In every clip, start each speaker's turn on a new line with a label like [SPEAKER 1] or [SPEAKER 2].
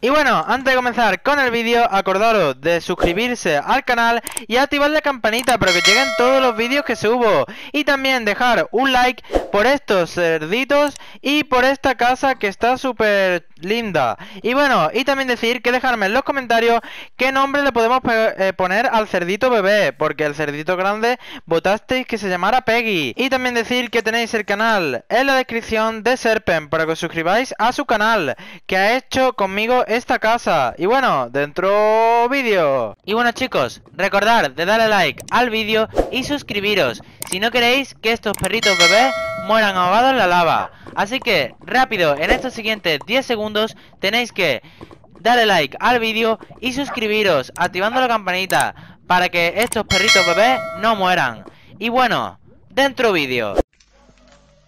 [SPEAKER 1] Y bueno, antes de comenzar con el vídeo, acordaros de suscribirse al canal y activar la campanita para que lleguen todos los vídeos que subo. Y también dejar un like por estos cerditos y por esta casa que está súper linda. Y bueno, y también decir que dejarme en los comentarios qué nombre le podemos eh, poner al cerdito bebé, porque el cerdito grande votasteis que se llamara Peggy. Y también decir que tenéis el canal en la descripción de Serpen para que os suscribáis a su canal, que ha hecho conmigo esta casa. Y bueno, dentro vídeo. Y bueno chicos, recordad de darle like al vídeo y suscribiros. Si no queréis que estos perritos bebés mueran ahogados en la lava. Así que, rápido, en estos siguientes 10 segundos tenéis que darle like al vídeo y suscribiros activando la campanita para que estos perritos bebés no mueran. Y bueno, dentro vídeo.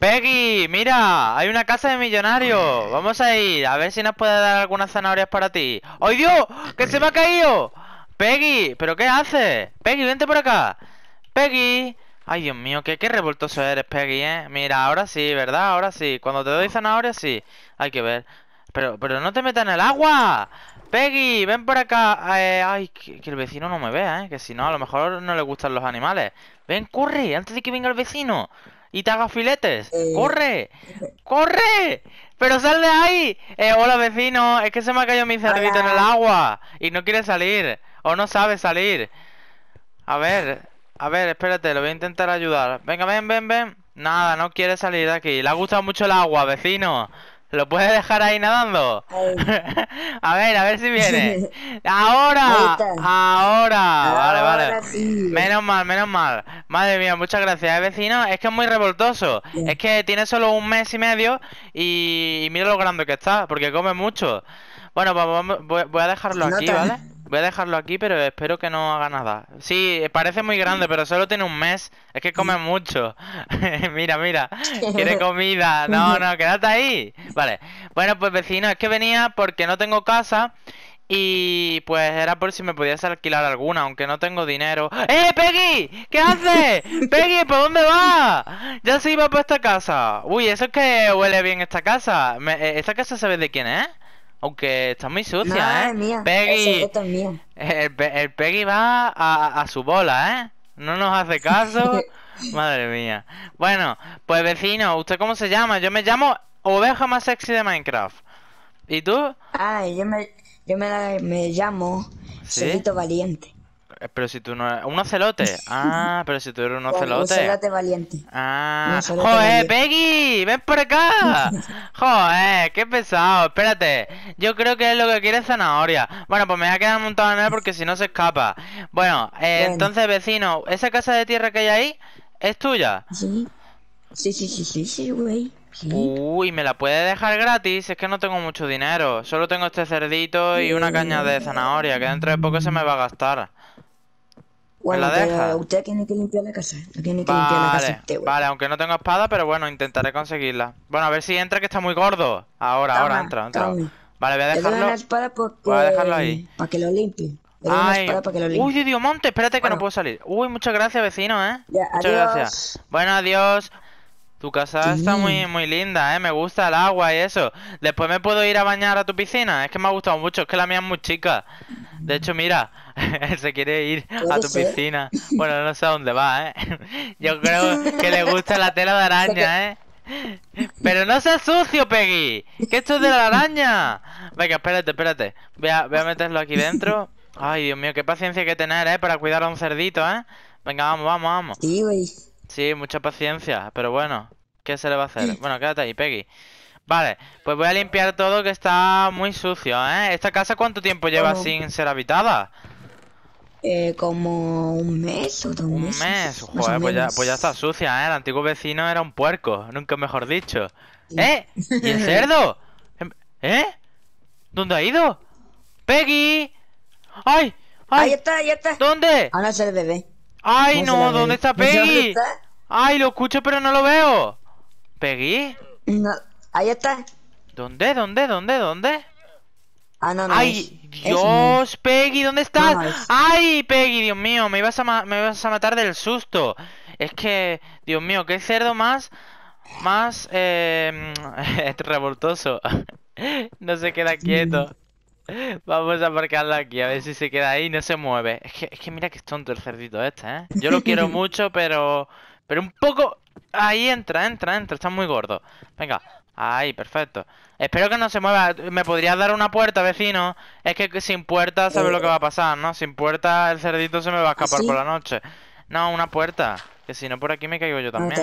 [SPEAKER 1] Peggy, mira, hay una casa de millonarios. Vamos a ir, a ver si nos puede dar algunas zanahorias para ti. ¡Ay, Dios! ¡Que se me ha caído! Peggy, ¿pero qué haces? Peggy, vente por acá. Peggy. Ay, Dios mío, qué, qué revoltoso eres, Peggy, ¿eh? Mira, ahora sí, ¿verdad? Ahora sí. Cuando te doy ah. zanahorias, sí. Hay que ver. Pero, pero no te metas en el agua. Peggy, ven por acá. Eh, ay, que, que, el vecino no me vea, ¿eh? Que si no, a lo mejor no le gustan los animales. Ven, corre, antes de que venga el vecino y te haga filetes. Eh, ¡Corre! Eh, ¡Corre! ¡Pero sal de ahí! Eh, hola vecino, es que se me ha caído mi cerdito en el agua y no quiere salir o no sabe salir. A ver, a ver, espérate, lo voy a intentar ayudar. Venga, ven, ven, ven. Nada, no quiere salir de aquí. Le ha gustado mucho el agua, vecino. ¿Lo puedes dejar ahí nadando? a ver, a ver si viene. ¡Ahora! ¡Ahora! vale, vale. Menos mal, menos mal. Madre mía, muchas gracias, vecino. Es que es muy revoltoso. Es que tiene solo un mes y medio y, mira lo grande que está, porque come mucho. Bueno, pues voy a dejarlo aquí, ¿vale? Voy a dejarlo aquí, pero espero que no haga nada. Sí, parece muy grande, pero solo tiene un mes. Es que come mucho. mira, mira. Quiere comida. No, no, quédate ahí. Vale. Bueno, pues vecino, es que venía porque no tengo casa. Y pues era por si me podías alquilar alguna, aunque no tengo dinero. ¡Eh, Peggy! ¿Qué haces? ¡Peggy, ¿por dónde vas? Ya se iba por esta casa. Uy, eso es que huele bien esta casa. Eh, esta casa sabes de quién es. ¿eh? Aunque está muy sucia, ¿eh? Peggy, El, Peggy va a, a su bola, ¿eh? No nos hace caso. Madre mía. Bueno, pues vecino, ¿usted cómo se llama? Yo me llamo Oveja más sexy de Minecraft. ¿Y tú? Ay, ah, yo me, me, llamo ¿Sí? Valiente. Pero si tú no eres... ¿Un ocelote? Ah, pero si tú eres un ocelote. Un ocelote valiente. Ah, joder, Peggy, ven por acá. joder, qué pesado. Espérate, yo creo que es lo que quiere zanahoria. Bueno, pues me voy a quedar montado en él porque si no se escapa. Eh, bueno, entonces, vecino, ¿esa casa de tierra que hay ahí es tuya? Sí. Sí, sí, sí, sí, sí, güey. Uy, me la puede dejar gratis, es que no tengo mucho dinero. Solo tengo este cerdito y una caña de zanahoria, que dentro de poco se me va a gastar.
[SPEAKER 2] Bueno, la deja?
[SPEAKER 1] usted tiene que limpiar la casa. Tiene que vale, limpiar la casa Vale, aunque no tengo espada, pero bueno, intentaré conseguirla. Bueno, a ver si entra, que está muy gordo. Ahora, ahora, entra, entra. Vale, voy a dejarlo. Voy a dejarlo ahí. Para que lo limpie. Ay. para que Uy, Dios, monte, espérate que no puedo salir. Uy, muchas gracias, vecino, ¿eh? muchas adiós. gracias. Bueno, adiós. Tu casa está muy, muy linda, ¿eh? Me gusta el agua y eso. Después me puedo ir a bañar a tu piscina. Es que me ha gustado mucho. Es que la mía es muy chica. De hecho, mira, se quiere ir a tu piscina. Bueno, no sé a dónde va, ¿eh? Yo creo que le gusta la tela de araña, ¿eh? Pero no seas sucio, Peggy. Que esto es de la araña. Venga, espérate, espérate. Voy a, voy a meterlo aquí dentro. Ay, Dios mío, qué paciencia hay que tener, ¿eh? Para cuidar a un cerdito, ¿eh? Venga, vamos, vamos, vamos. Sí, güey. Sí, mucha paciencia, pero bueno, ¿qué se le va a hacer? Bueno, quédate ahí, Peggy. Vale, pues voy a limpiar todo que está muy sucio, ¿eh? ¿Esta casa cuánto tiempo lleva sin ser habitada? Eh, como un mes o dos meses. Un mes, pues ya, pues ya, está sucia, ¿eh? El antiguo vecino era un puerco, nunca mejor dicho. ¿Eh? ¿Y el cerdo? Em, ¿Eh? ¿Dónde ha ido? ¡Peggy! ¡Ay! ¡Ay! Ahí está, ahí está. ¿Dónde? Ahora es el bebé. ¡Ay, no! ¿Dónde está Peggy? ¡Ay, lo escucho pero no lo veo! ¿Peggy? ahí está. ¿Dónde? ¿Dónde? ¿Dónde? ¿Dónde? Ah, no, no. ¡Ay, Dios, Peggy! ¿Dónde estás? ¡Ay, Peggy! Dios mío, me ibas, a me a matar del susto. Es que, Dios mío, qué cerdo más... Más... Eh, revoltoso. no se queda quieto. Vamos a aparcarla aquí, a ver si se queda ahí y no se mueve. Es que, es que mira que es tonto el cerdito este, ¿eh? Yo lo quiero mucho, pero... Pero un poco... Ahí entra, entra, entra. Está muy gordo. Venga. Ahí, perfecto. Espero que no se mueva. ¿Me podrías dar una puerta, vecino? Es que sin puerta sabes lo que va a pasar, ¿no? Sin puerta el cerdito se me va a escapar por la noche. No, una puerta. Que si no por aquí me caigo yo también.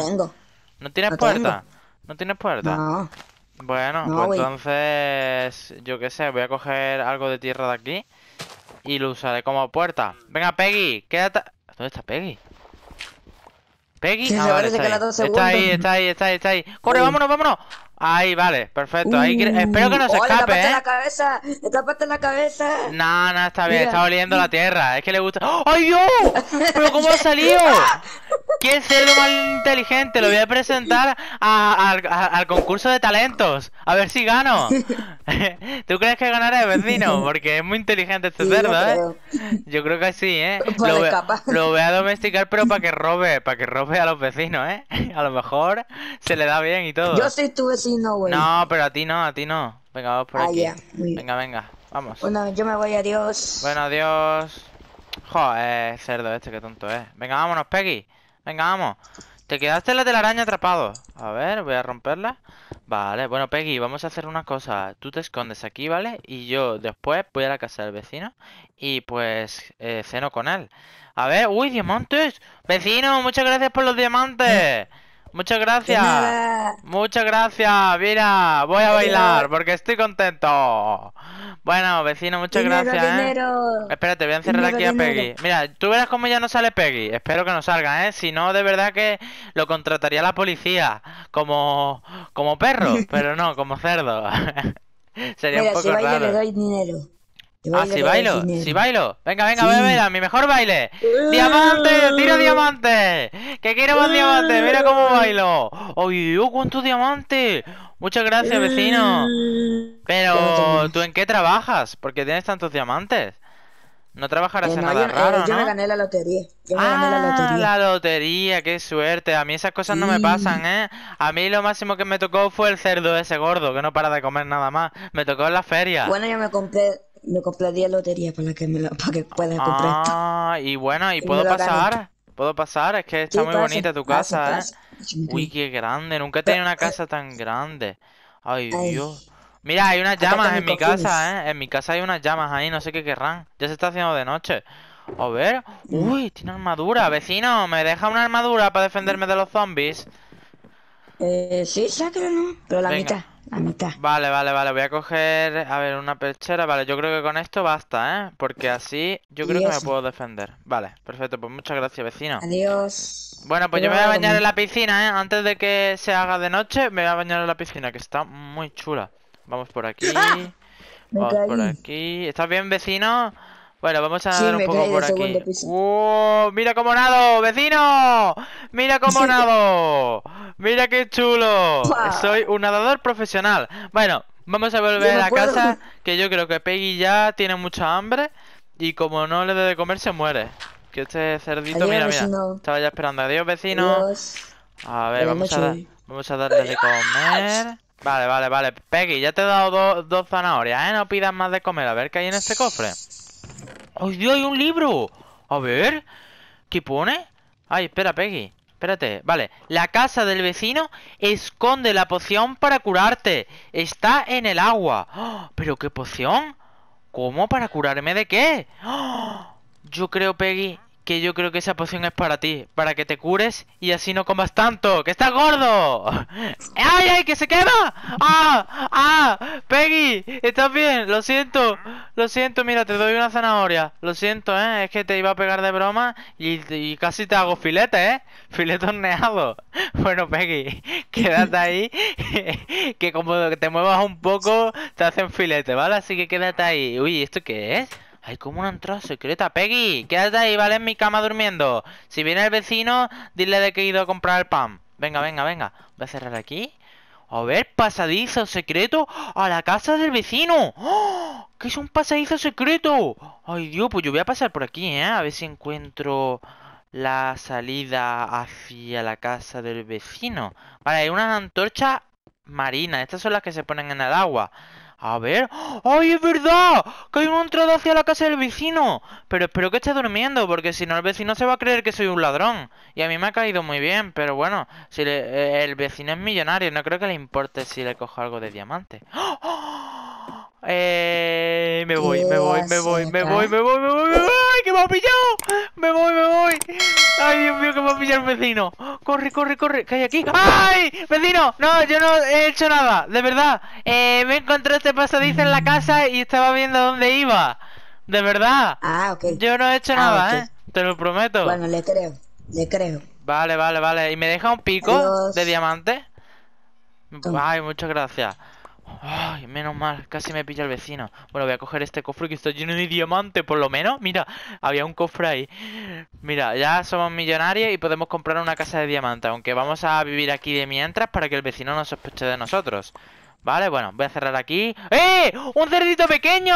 [SPEAKER 1] No tienes puerta? ¿No tienes puerta? No. Bueno, pues entonces, yo qué sé, voy a coger algo de tierra de aquí y lo usaré como puerta. Venga, Peggy, quédate. ¿Dónde está Peggy? Peggy, ah, está, ahí. está, ahí. está ahí, está ahí, Corre, vámonos, vámonos. Ahí, vale, perfecto. espero que no uh, se escape, ¿eh? la cabeza! la cabeza! No, no, está bien, está oliendo la tierra. Es que le gusta. ¡Oh, ¡Ay, Dios! ¿Pero cómo ha salido? ¿Quién cerdo más inteligente? Lo voy a presentar al concurso de talentos. A ver si gano. ¿Tú crees que ganaré, vecino? Porque es muy inteligente este cerdo, yo ¿eh? Yo creo que sí, ¿eh? Lo, voy a domesticar, pero para que robe, para que robe a los vecinos, ¿eh? A lo mejor se le da bien y todo. Yo soy tu vecino. No, pero a ti no, a ti no. Venga, vamos por ah, aquí. Venga, venga, vamos. Bueno, yo me voy, adiós. Bueno, adiós. Joder, cerdo este, qué tonto es. Eh. Venga, vámonos, Peggy. Venga, vamos. Te quedaste de la araña atrapado. A ver, voy a romperla. Vale, bueno, Peggy, vamos a hacer una cosa. Tú te escondes aquí, ¿vale? Y yo después voy a la casa del vecino y pues eh, ceno con él. A ver, uy, diamantes. Vecino, muchas gracias por los diamantes. Muchas gracias. Muchas gracias. Mira, voy a bailar porque estoy contento. Bueno, vecino, muchas gracias. ¿eh? Espérate, voy a encerrar aquí a Peggy. Mira, tú verás cómo ya no sale Peggy. Espero que no salga, ¿eh? Si no, de verdad que lo contrataría la policía como, como perro, pero no, como cerdo. Sería un poco si raro. le doy dinero. Ah, si bailo, si bailo. Venga, venga, bebé, mi mejor baile. Ah. ¡Diamante! ¡Tiro diamante! ¡Que quiero más ah. diamante! ¡Mira cómo bailo! yo con cuántos diamantes! Muchas gracias, vecino. Ah. Pero, ¿tú en qué trabajas? Porque tienes tantos diamantes. No trabajarás eh, en nada eh, raro, yo me gané la lotería. la lotería. la lotería, qué suerte. A mí esas cosas no me pasan, ¿eh? A mí lo máximo que me tocó fue el cerdo ese gordo, que no para de comer nada más. Me tocó en la feria. Bueno, yo me compré me compraría lotería para que me para que pueda comprar ah, y bueno, y, puedo pasar. Puedo pasar, es que está muy bonita tu casa, ¿eh? Uy, qué grande, nunca he tenido una eh, casa tan grande. Ay, Dios. Mira, hay unas llamas en mi casa, ¿eh? En mi casa hay unas llamas ahí, no sé qué querrán. Ya se está haciendo de noche. A ver. Mm. Uy, tiene armadura. Vecino, ¿me deja una armadura para defenderme de los zombies? Eh, sí, sácalo, ¿no? Pero la mitad. Vale, vale, vale. Voy a coger, a ver, una perchera. Vale, yo creo que con esto basta, ¿eh? Porque así yo creo que me puedo defender. Vale, perfecto. Pues muchas gracias, vecino. Adiós. Bueno, pues yo me voy a bañar en la piscina, ¿eh? Antes de que se haga de noche, me voy a bañar en la piscina, que está muy chula. Vamos por aquí. Vamos por aquí. ¿Estás bien, vecino? Bueno, vamos a nadar un poco por aquí. ¡Wow! ¡Oh! ¡Mira cómo nado, vecino! ¡Mira cómo nado! ¡Mira qué chulo! Soy un nadador profesional. Bueno, vamos a volver a la casa, que yo creo que Peggy ya tiene mucha hambre y como no le dé de comer se muere. Que este cerdito, mira, mira. Estaba ya esperando. Adiós, vecino. A ver, vamos a, darle de comer. Vale, vale, vale. Peggy, ya te he dado dos zanahorias, ¿eh? No pidas más de comer. A ver qué hay en este cofre. ¡Ay, Dios, hay un libro! A ver... ¿Qué pone? Ay, espera, Peggy. Espérate, vale. La casa del vecino esconde la poción para curarte. Está en el agua. ¡Ah! ¿Pero qué poción? ¿Cómo? ¿Para curarme de qué? ¡Ah! Yo creo, Peggy, que yo creo que esa poción es para ti, para que te cures y así no comas tanto, que estás gordo. ¡Ay, ay, que se quema! ¡Ah! ¡Ah! ¡Peggy! ¿Estás bien? Lo siento, lo siento, mira, te doy una zanahoria. Lo siento, ¿eh? Es que te iba a pegar de broma y, casi te hago filete, ¿eh? Filete horneado. Bueno, Peggy, quédate ahí, que como te muevas un poco, te hacen filete, ¿vale? Así que quédate ahí. Uy, ¿esto qué es? Hay como una entrada secreta. Peggy, quédate ahí, ¿vale? En mi cama durmiendo. Si viene el vecino, dile de que he ido a comprar el pan. Venga, venga, venga. Voy a cerrar aquí. A ver, pasadizo secreto a la casa del vecino. ¡Oh! ¿Qué es un pasadizo secreto? Ay, Dios, pues yo voy a pasar por aquí, ¿eh? A ver si encuentro la salida hacia la casa del vecino. Vale, hay unas antorchas marinas. Estas son las que se ponen en el agua. A ver. ¡Ay, es verdad! Que hay una entrada hacia la casa del vecino. Pero espero que esté durmiendo, porque si no el vecino se va a creer que soy un ladrón. Y a mí me ha caído muy bien, pero bueno, si eh, el vecino es millonario, no creo que le importe si le cojo algo de diamante. ¡Ah! ¡Ah! Eh, me voy, me voy, me voy, me voy, me voy, me voy. Me voy me voy, me voy! ¡Ay, Dios mío, que me va a pillar el vecino! ¡Corre, corre, corre! ¡Que hay aquí! ¡Ay! ¡Vecino! No, yo no he hecho nada, de verdad. Eh, me encontré este pasadizo en la casa y estaba viendo dónde iba. De verdad. Ah, ok. Yo no he hecho ah, nada, ¿eh? Te lo prometo. Bueno, le creo, le creo. Vale, vale, vale. ¿Y me deja un pico de diamante? Ay, muchas gracias. Ay, menos mal, casi me pilla el vecino. Bueno, voy a coger este cofre que está lleno de diamante, por lo menos. Mira, había un cofre ahí. Mira, ya somos millonarios y podemos comprar una casa de diamante, aunque vamos a vivir aquí de mientras para que el vecino no sospeche de nosotros. Vale, bueno, voy a cerrar aquí. ¡Eh! ¡Un cerdito pequeño!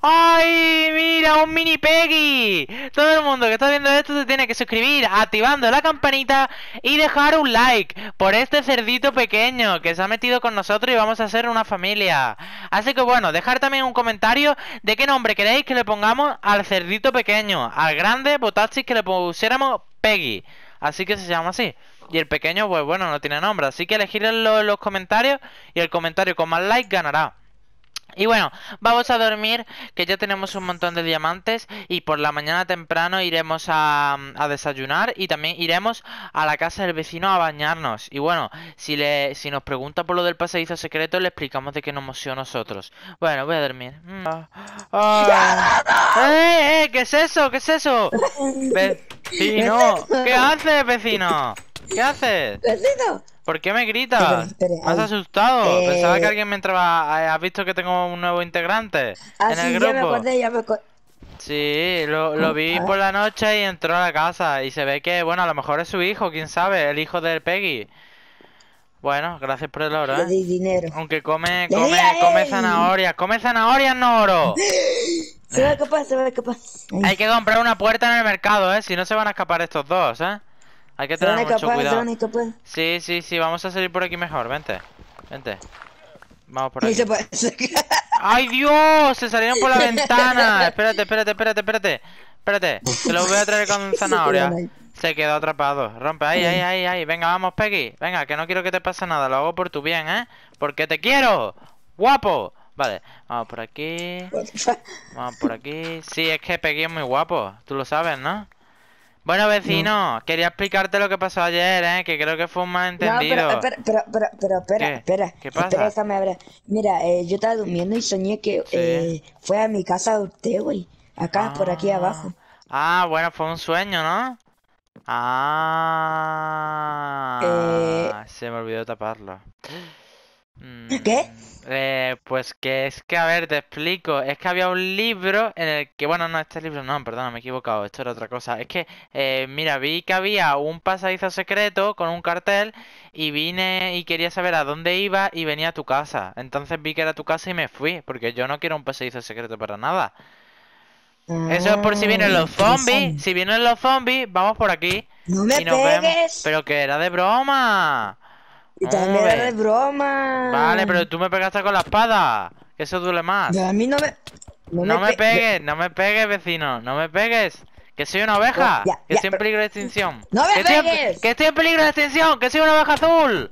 [SPEAKER 1] ¡Ay! ¡Mira! ¡Un mini Peggy! Todo el mundo que está viendo esto se tiene que suscribir activando la campanita y dejar un like por este cerdito pequeño que se ha metido con nosotros y vamos a ser una familia. Así que bueno, dejar también un comentario de qué nombre queréis que le pongamos al cerdito pequeño. Al grande, votasteis que le pusiéramos Peggy. Así que se llama así. Y el pequeño, pues bueno, no tiene nombre. Así que elegir en los, los comentarios y el comentario con más likes ganará. Y bueno, vamos a dormir, que ya tenemos un montón de diamantes y por la mañana temprano iremos a, desayunar y también iremos a la casa del vecino a bañarnos. Y bueno, si, le, si nos pregunta por lo del pasadizo secreto, le explicamos de qué nos moció nosotros. Bueno, voy a dormir. Mm. Ah, ah. Ah. ¡Eh, eh, eh! ¿Qué es eso? ¿Qué es eso? ¡Vecino! ¿Qué haces, vecino? ¿Qué haces? ¡Vecino! ¿Por qué me gritas? has asustado? Pensaba que eh, alguien me entraba. Eh, ¿Has visto que tengo un nuevo integrante? Ah, sí, Sí, lo, vi ah. por la noche y entró a la casa. Y se ve que, bueno, a lo mejor es su hijo, quién sabe, el hijo de Peggy. Bueno, gracias por el oro. ¿eh? dinero. Aunque come, come, come zanahorias. ¡Come zanahorias, no oro! Se va a escapar, se va a escapar. Hay que comprar una puerta en el mercado, ¿eh? Si no se van a escapar estos dos, ¿eh? Hay que tener mucho cuidado. Pues. Sí, sí, sí, vamos a salir por aquí mejor, vente. Vente. Vamos por aquí. ¡Ay, Dios! Se salieron por la ventana. Espérate, espérate, espérate, espérate. Espérate, te lo voy a traer con zanahoria. Se quedó atrapado. Rompe, ahí, ahí, ahí, ahí. Venga, vamos, Peggy. Venga, que no quiero que te pase nada. Lo hago por tu bien, ¿eh? Porque te quiero. Guapo. Vale, vamos por aquí. Vamos por aquí. Sí, es que Peggy es muy guapo. Tú lo sabes, ¿no? Bueno, vecino, quería explicarte lo que pasó ayer, ¿eh? Que creo que fue un malentendido. No, pero, eh, pero, pero, pero, espera, espera. ¿Qué pasa? Mira, eh, yo estaba durmiendo y soñé que eh, fue a mi casa de usted, güey. Acá, por aquí ah. abajo. Ah, bueno, fue un sueño, ¿no? Ah. Eh, se me olvidó taparlo. Mm. ¿Qué? Eh, pues que es que, a ver, te explico. Es que había un libro en el que, bueno, no, este libro no, perdona, me he equivocado, esto era otra cosa. Es que, eh, mira, vi que había un pasadizo secreto con un cartel y vine y quería saber a dónde iba y venía a tu casa. Entonces vi que era tu casa y me fui, porque yo no quiero un pasadizo secreto para nada. Eso es por si vienen los ah, zombies. Si vienen los zombies, vamos por aquí. No me pegues. Pero que era de broma. Y también era broma. Vale, pero tú me pegaste con la espada. Que eso duele más. a mí no me.
[SPEAKER 2] No, me, pegues,
[SPEAKER 1] no me pegues, vecino. No me pegues. Que soy una oh, oveja. que estoy en peligro de extinción. ¡No me que pegues! Estoy en... que estoy en peligro de extinción. Que soy una oveja azul.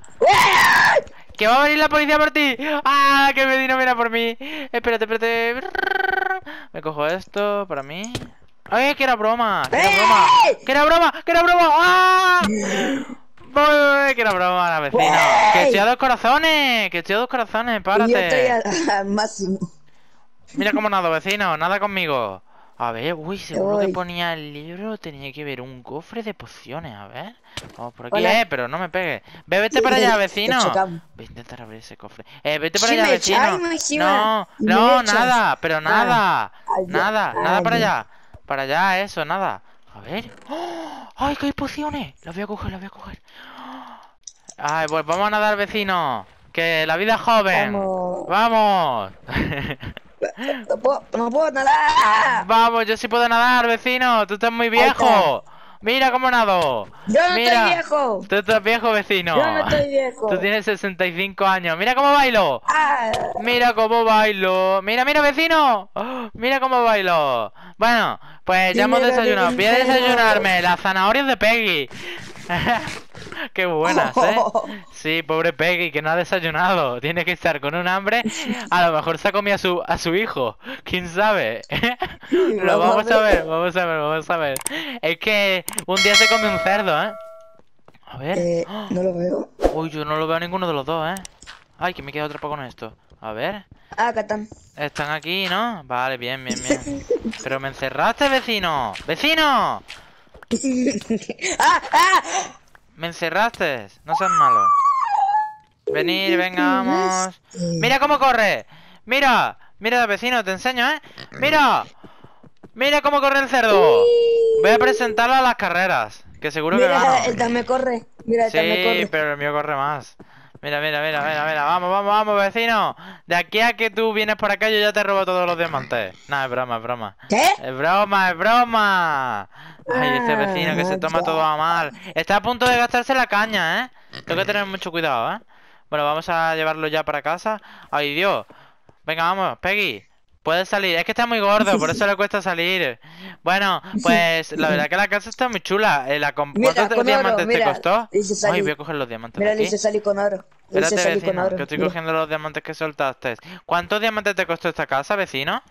[SPEAKER 1] ¡Que va a venir la policía por ti! ¡Ah! ¡Que me no por mí! Espérate, espérate. Me cojo esto para mí. ¡Ay, que era broma! ¡Que era broma! ¡Eh! ¡Que era broma! ¡Que era broma! ¡Ah! Que era broma, la Que estoy a dos corazones, que estoy a dos corazones, párate. Yo estoy al máximo. Mira cómo nada, vecino, nada conmigo. A ver, uy, seguro que ponía el libro, tenía que ver un cofre de pociones, a ver. Vamos por aquí, eh, pero no me pegues. Ve, vete para allá, vecino. Voy a intentar abrir ese cofre. Eh, vete para allá, vecino. No, no, nada, pero ah, nada. Nada, nada para allá. Para allá, eso, nada. A ver. ¡Oh! ¡Ay, que hay pociones! Las voy a coger, las voy a coger. ¡Ay, pues vamos a nadar, vecino! ¡Que la vida es joven! ¡Vamos! ¡Vamos! No puedo, no puedo nadar. Vamos, yo sí puedo nadar, vecino. Tú estás muy viejo. Mira cómo nado. Yo no estoy viejo. Tú estás viejo, vecino. Yo no estoy viejo. Tú tienes 65 años. Mira cómo bailo. Ah. Mira cómo bailo. Mira, mira, vecino. mira cómo bailo. Bueno, pues ya hemos desayunado. Voy a desayunarme las zanahorias de Peggy. Qué buenas, ¿eh? Sí, pobre Peggy, que no ha desayunado. Tiene que estar con un hambre. A lo mejor se ha comido a su, a su hijo. ¿Quién sabe? Lo vamos a ver, vamos a ver, vamos a ver. Es que un día se come un cerdo, ¿eh? A ver. Eh, no lo veo. Uy, yo no lo veo a ninguno de los dos, ¿eh? Ay, que me queda poco con esto. A ver. Ah, acá están. Están aquí, ¿no? Vale, bien, bien, bien. Pero me encerraste, vecino. ¡Vecino! Ah, ah. Me encerraste. No seas malo. Venir, vengamos. Mira cómo corre. Mira. Mira, vecino, te enseño, ¿eh? Mira. Mira cómo corre el cerdo. Voy a presentarlo a las carreras. Que seguro que gano. el también corre. Mira, el sí, corre. pero el mío corre más. Mira, mira, mira, mira, mira. Vamos, vamos, vamos, vecino. De aquí a que tú vienes por acá, yo ya te robo todos los diamantes. Nada, es broma, es broma. ¿Qué? Es broma, es broma.
[SPEAKER 2] Ay, ese vecino que se toma todo a
[SPEAKER 1] mal. Está a punto de gastarse la caña, ¿eh? Tengo que tener mucho cuidado, ¿eh? Bueno, vamos a llevarlo ya para casa. Ay, Dios. Venga, vamos, Peggy. Puedes salir. Es que está muy gordo, por eso le cuesta salir. Bueno, pues la verdad que la casa está muy chula. Eh, ¿Cuántos diamantes te costó? Ay, voy a coger los diamantes. Mira, con oro. Espérate, vecino, que estoy cogiendo los diamantes que soltaste. ¿Cuántos diamantes te costó esta casa, vecino?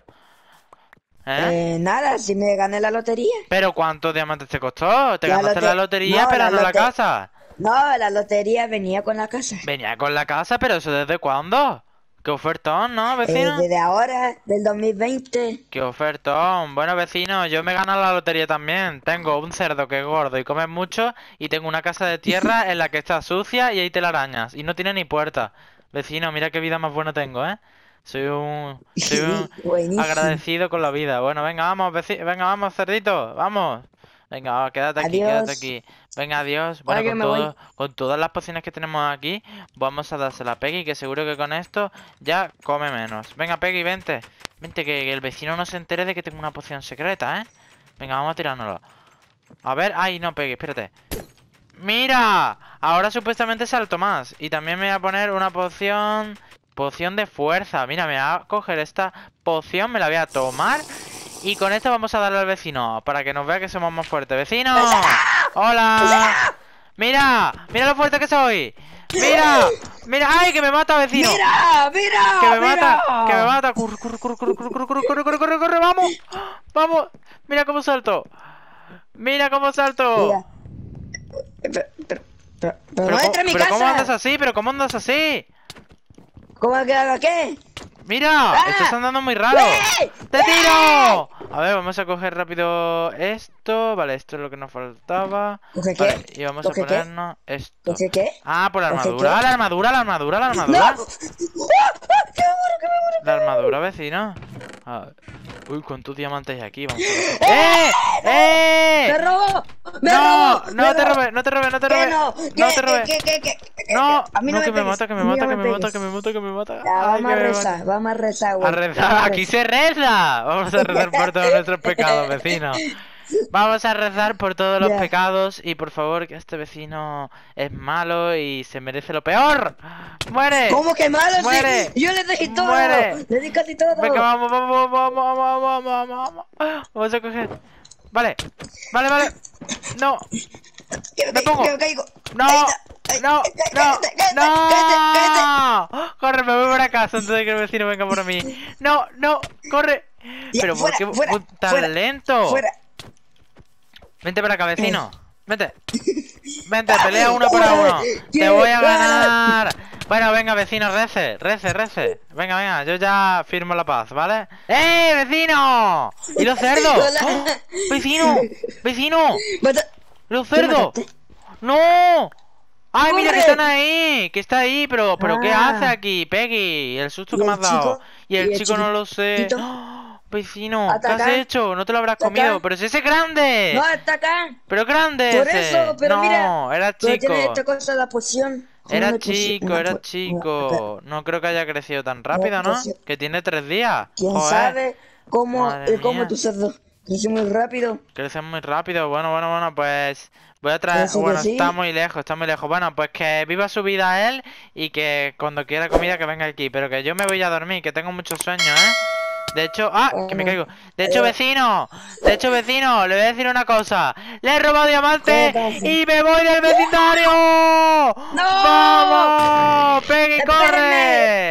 [SPEAKER 1] ¿Eh? ¿Eh? nada, si me gané la lotería. ¿Pero cuántos diamantes te costó? ¿Te ganaste la lotería pero la, no la casa? No, la lotería venía con la casa. Venía con la casa, pero ¿eso desde cuándo? Qué ofertón, ¿no, eh, vecino? desde ahora, del 2020. Qué ofertón. Bueno, vecino, yo me gano la lotería también. Tengo un cerdo que es gordo y come mucho y tengo una casa de tierra en la que está sucia y hay telarañas y no tiene ni puerta. Vecino, mira qué vida más buena tengo, ¿eh? Soy un, agradecido con la vida. Bueno, venga, vamos, venga, vamos, cerdito, vamos. Venga, quédate aquí, quédate aquí. Venga, adiós. Bueno, con, todas las pociones que tenemos aquí, vamos a dársela a Peggy, que seguro que con esto ya come menos. Venga, Peggy, vente. Vente, que, el vecino no se entere de que tengo una poción secreta, ¿eh? Venga, vamos a tirárnoslo. A ver, ay, no, Peggy, espérate. ¡Mira! Ahora supuestamente salto más. Y también me voy a poner una poción Poción de fuerza. Mira, me voy a coger esta poción, me la voy a tomar. Y con esto vamos a darle al vecino, para que nos vea que somos más fuertes. ¡Vecino! ¡Hola! ¡Mira! ¡Mira lo fuerte que soy! ¡Mira! ¡Mira! ¡Ay, que me mata, vecino! ¡Mira! ¡Mira! ¡Que me mata! ¡Que me mata! ¡Corre, corre, corre, corre, corre, corre, corre, vamos ¡Vamos! ¡Mira cómo salto! ¡Mira cómo salto! no Pero, pero, pero, pero, pero, ¿cómo andas así? ¿Pero cómo andas así? ¿Cómo ha quedado qué? ¡Mira! Ah, esto Estás andando muy raro. ¡Te tiro! A ver, vamos a coger rápido esto. Vale, esto es lo que nos faltaba. Coge qué? y vamos a ponernos esto. ¿Coge qué? Ah, por la armadura, la armadura, la armadura, la armadura. No. La armadura, vecino. A ver. Uy, con tus diamantes aquí, vamos a ¡Eh! ¡Eh! ¡Eh! No, no te robes, no te robes, no te robes. No, te robes. No, a mí no, que me mata, que me mata, que me mata, que me mata, que me mata. Vamos a rezar, vamos a rezar, A rezar, aquí se reza. Vamos a rezar por todos nuestros pecados, vecino. Vamos a rezar por todos los pecados y por favor que este vecino es malo y se merece lo peor. ¡Muere! ¿Cómo que malo? ¡Muere! Yo le dije todo. ¡Muere! Le di casi todo. Venga, vamos, vamos, vamos, vamos, vamos, vamos. Vamos a coger. Vale, vale, vale. No. me, caigo, No. No, no, no. Corre, me voy para casa antes de que el vecino venga por mí. No, no, corre. Pero porque ¿por qué tan lento? Vente para acá, vecino. Eh. Vente. Vente, pelea uno para uno. Te voy a ganar. Ah. Bueno, venga, vecino, rece, rece, rece. Venga, venga, yo ya firmo la paz, ¿vale? ¡Eh, vecino! ¡Y los cerdos! ¡Oh! ¡Vecino! ¡Vecino! ¡Los cerdos! ¡No! ¡Ay, mira que están ahí! Que está ahí, pero pero ¿qué ah. hace aquí, Peggy? El susto que me has dado. y el, chico, no lo sé. ¡Oh! vecino, ¿qué has hecho? No te lo habrás comido, pero si ese es grande. No, acá! Pero grande. Por eso, pero mira. Era chico. tiene esta cosa la poción. Era chico, era chico. No creo que haya crecido tan rápido, ¿no? Que tiene tres días. ¿Quién sabe cómo, eh, cómo tu cerdo crece muy rápido? Crece muy rápido. Bueno, bueno, bueno, pues voy a traer... Bueno, está muy lejos, está muy lejos. Bueno, pues que viva su vida él y que cuando quiera comida que venga aquí. Pero que yo me voy a dormir, que tengo muchos sueños, ¿eh? De hecho, ah, que me eh, caigo. De hecho, eh. vecino, de hecho, vecino, le voy a decir una cosa. Le he robado diamante y me voy del vecindario. ¡No! ¡Vamos! ¡Pegue y corre!